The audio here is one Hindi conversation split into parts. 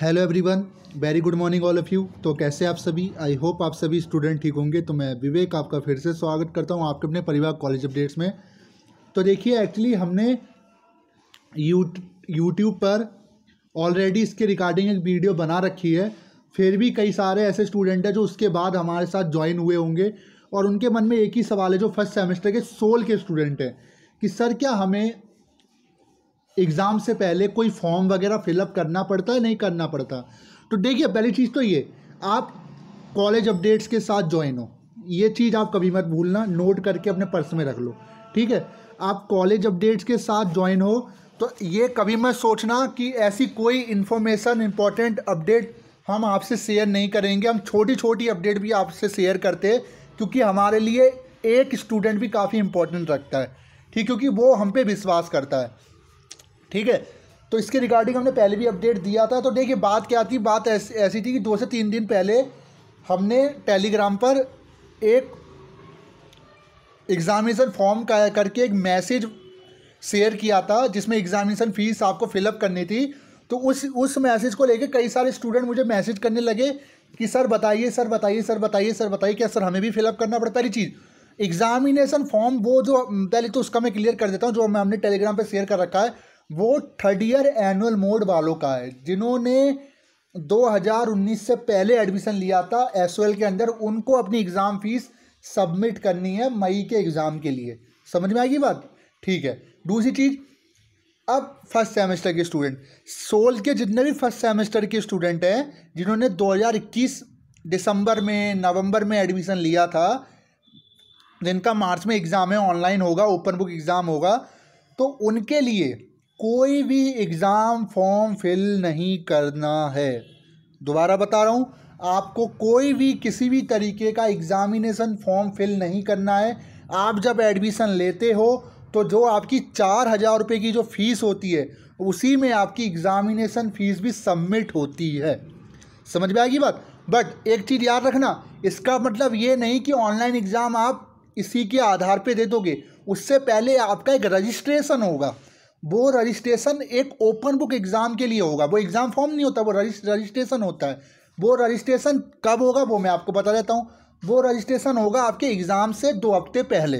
hello everyone very good morning all of you तो कैसे आप सभी आई होप आप सभी स्टूडेंट ठीक होंगे तो मैं विवेक आपका फिर से स्वागत करता हूँ आपके अपने परिवार कॉलेज अपडेट्स में तो देखिए एक्चुअली हमने यू यूट्यूब पर ऑलरेडी इसके रिकॉर्डिंग एक वीडियो बना रखी है फिर भी कई सारे ऐसे स्टूडेंट हैं जो उसके बाद हमारे साथ ज्वाइन हुए होंगे और उनके मन में एक ही सवाल है जो फर्स्ट सेमेस्टर के सोल के स्टूडेंट हैं कि सर क्या हमें एग्ज़ाम से पहले कोई फॉर्म वगैरह फिलअप करना पड़ता है नहीं करना पड़ता तो देखिए पहली चीज़ तो ये आप कॉलेज अपडेट्स के साथ ज्वाइन हो ये चीज़ आप कभी मत भूलना नोट करके अपने पर्स में रख लो ठीक है आप कॉलेज अपडेट्स के साथ ज्वाइन हो तो ये कभी मत सोचना कि ऐसी कोई इन्फॉर्मेशन इम्पॉर्टेंट अपडेट हम आपसे शेयर नहीं करेंगे हम छोटी छोटी अपडेट भी आपसे शेयर करते हैं क्योंकि हमारे लिए एक स्टूडेंट भी काफ़ी इम्पोर्टेंट रखता है ठीक क्योंकि वो हम पे विश्वास करता है ठीक है तो इसके रिगार्डिंग हमने पहले भी अपडेट दिया था तो देखिए बात क्या थी बात ऐसी एस, थी कि दो से तीन दिन पहले हमने टेलीग्राम पर एक एग्ज़ामिनेशन फॉर्म का करके एक मैसेज शेयर किया था जिसमें एग्ज़ामिनेशन फ़ीस आपको फिलअप करनी थी तो उस उस मैसेज को लेके कई सारे स्टूडेंट मुझे मैसेज करने लगे कि सर बताइए सर बताइए सर बताइए सर बताइए क्या सर हमें भी फिलअप करना पड़ता पहली चीज़ एग्ज़ामिनेशन फॉर्म वो जो पहले तो उसका मैं क्लियर कर देता हूँ जो मैं हमने टेलीग्राम पर शेयर कर रखा है वो थर्ड ईयर एनुअल मोड वालों का है जिन्होंने 2019 से पहले एडमिशन लिया था एस के अंदर उनको अपनी एग्ज़ाम फीस सबमिट करनी है मई के एग्ज़ाम के लिए समझ में आएगी बात ठीक है दूसरी चीज़ अब फर्स्ट सेमेस्टर के स्टूडेंट सोल के जितने भी फर्स्ट सेमेस्टर के स्टूडेंट हैं जिन्होंने 2021 दिसंबर में नवंबर में एडमिशन लिया था जिनका मार्च में एग्ज़ाम है ऑनलाइन होगा ओपन बुक एग्ज़ाम होगा तो उनके लिए कोई भी एग्ज़ाम फॉर्म फिल नहीं करना है दोबारा बता रहा हूँ आपको कोई भी किसी भी तरीके का एग्ज़ामिनेशन फॉर्म फिल नहीं करना है आप जब एडमिशन लेते हो तो जो आपकी चार हज़ार रुपये की जो फ़ीस होती है उसी में आपकी एग्ज़ामिनेशन फ़ीस भी सबमिट होती है समझ में आएगी बात बट एक चीज़ याद रखना इसका मतलब ये नहीं कि ऑनलाइन एग्ज़ाम आप इसी के आधार पे दे दोगे उससे पहले आपका एक रजिस्ट्रेशन होगा वो रजिस्ट्रेशन एक ओपन बुक एग्ज़ाम के लिए होगा वो एग्ज़ाम फॉर्म नहीं होता वो रजिस्ट्रेशन होता है वो रजिस्ट्रेशन कब होगा वो मैं आपको बता देता हूँ वो रजिस्ट्रेशन होगा आपके एग्ज़ाम से दो हफ्ते पहले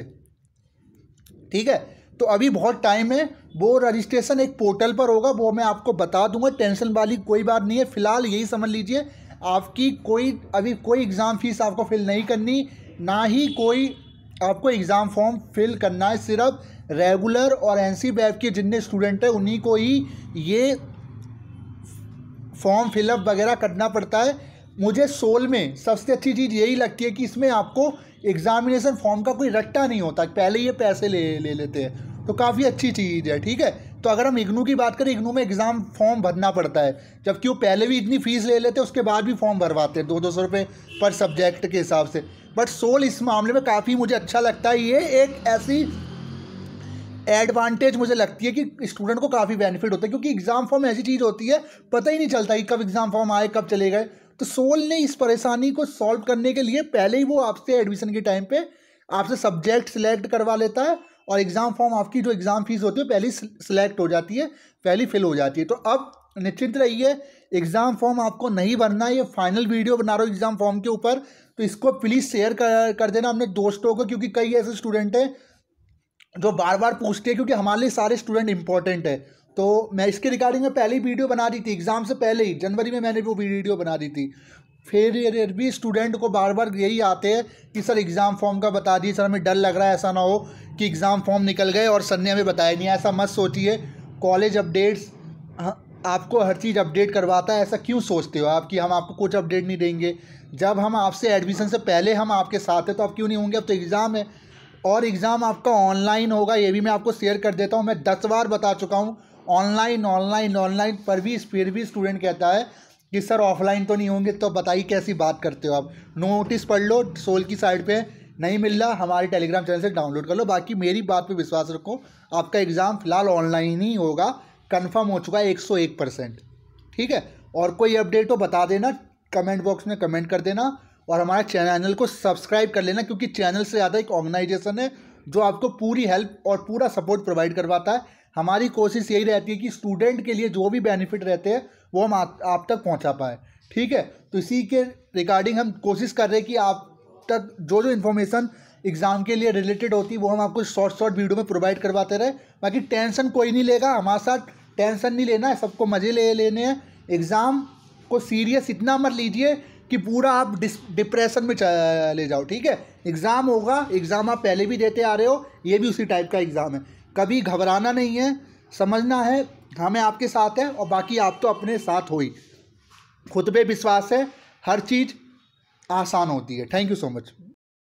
ठीक है तो अभी बहुत टाइम है वो रजिस्ट्रेशन एक पोर्टल पर होगा वो मैं आपको बता दूंगा टेंशन वाली कोई बात नहीं है फ़िलहाल यही समझ लीजिए आपकी कोई अभी कोई एग्ज़ाम फ़ीस आपको फिल नहीं करनी ना ही कोई आपको एग्ज़ाम फॉर्म फिल करना है सिर्फ रेगुलर और एन सी के जितने स्टूडेंट हैं उन्हीं को ही ये फॉर्म फिलअप वगैरह करना पड़ता है मुझे सोल में सबसे अच्छी चीज़ यही लगती है कि इसमें आपको एग्ज़ामिनेशन फॉर्म का कोई रट्टा नहीं होता पहले ये पैसे ले ले लेते हैं तो काफ़ी अच्छी चीज़ है ठीक है तो अगर हम इग्नू की बात करें इग्नू में एग्ज़ाम फॉर्म भरना पड़ता है जबकि वो पहले भी इतनी फ़ीस ले लेते हैं उसके बाद भी फॉर्म भरवाते हैं दो दो सौ रुपये पर सब्जेक्ट के हिसाब से बट सोल इस मामले में काफ़ी मुझे अच्छा लगता है ये एक ऐसी एडवांटेज मुझे लगती है कि स्टूडेंट को काफ़ी बेनिफिट होता है क्योंकि एग्ज़ाम फॉर्म ऐसी चीज़ होती है पता ही नहीं चलता कि कब एग्ज़ाम फॉर्म आए कब चले गए तो सोल ने इस परेशानी को सॉल्व करने के लिए पहले ही वो आपसे एडमिशन के टाइम पे आपसे सब्जेक्ट सिलेक्ट करवा लेता है और एग्ज़ाम फॉर्म आपकी जो एग्ज़ाम फीस होती है पहले सिलेक्ट हो जाती है पहली फिल हो जाती है तो अब निश्चिंत रहिए एग्ज़ाम फॉर्म आपको नहीं भरना ये फाइनल वीडियो बना रहा हूँ एग्ज़ाम फॉर्म के ऊपर तो इसको प्लीज़ शेयर कर, कर देना अपने दोस्तों को क्योंकि कई ऐसे स्टूडेंट हैं जो बार बार पूछते हैं क्योंकि हमारे लिए सारे स्टूडेंट इंपॉर्टेंट है तो मैं इसके रिगार्डिंग में पहले ही वीडियो बना दी थी एग्ज़ाम से पहले ही जनवरी में मैंने वो वीडियो बना दी थी फिर भी स्टूडेंट को बार बार यही आते हैं कि सर एग्ज़ाम फॉर्म का बता दिए सर हमें डर लग रहा है ऐसा ना हो कि एग्ज़ाम फॉर्म निकल गए और सर ने हमें बताया नहीं ऐसा मत सोचिए कॉलेज अपडेट्स आपको हर चीज़ अपडेट करवाता है ऐसा क्यों सोचते हो आप कि हम आपको कुछ अपडेट नहीं देंगे जब हम आपसे एडमिशन से पहले हम आपके साथ हैं तो आप क्यों नहीं होंगे अब तो एग्ज़ाम है और एग्ज़ाम आपका ऑनलाइन होगा ये भी मैं आपको शेयर कर देता हूँ मैं दस बार बता चुका हूँ ऑनलाइन ऑनलाइन ऑनलाइन पर भी फिर भी स्टूडेंट कहता है कि सर ऑफलाइन तो नहीं होंगे तो बताइए कैसी बात करते हो आप नोटिस पढ़ लो सोल की साइड पे नहीं मिल रहा हमारे टेलीग्राम चैनल से डाउनलोड कर लो बाकी मेरी बात पे विश्वास रखो आपका एग्ज़ाम फ़िलहाल ऑनलाइन ही होगा कंफर्म हो चुका है एक सौ एक परसेंट ठीक है और कोई अपडेट हो बता देना कमेंट बॉक्स में कमेंट कर देना और हमारे चैनल को सब्सक्राइब कर लेना क्योंकि चैनल से ज़्यादा एक ऑर्गेनाइजेशन है जो आपको पूरी हेल्प और पूरा सपोर्ट प्रोवाइड करवाता है हमारी कोशिश यही रहती है कि स्टूडेंट के लिए जो भी बेनिफिट रहते हैं वो हम आप, आप तक पहुंचा पाए ठीक है तो इसी के रिगार्डिंग हम कोशिश कर रहे हैं कि आप तक जो जो इन्फॉर्मेशन एग्ज़ाम के लिए रिलेटेड होती है वो हम आपको शॉर्ट शॉर्ट वीडियो में प्रोवाइड करवाते रहे बाकी टेंशन कोई नहीं लेगा हमारे साथ टेंशन नहीं लेना है सबको मज़े ले लेने हैं एग्ज़ाम को सीरियस इतना मत लीजिए कि पूरा आप डिप्रेशन में चले जाओ ठीक है एग्ज़ाम होगा एग्ज़ाम आप पहले भी देते आ रहे हो ये भी उसी टाइप का एग्ज़ाम है कभी घबराना नहीं है समझना है हमें आपके साथ है और बाकी आप तो अपने साथ हो ही खुद पर विश्वास है हर चीज़ आसान होती है थैंक यू सो मच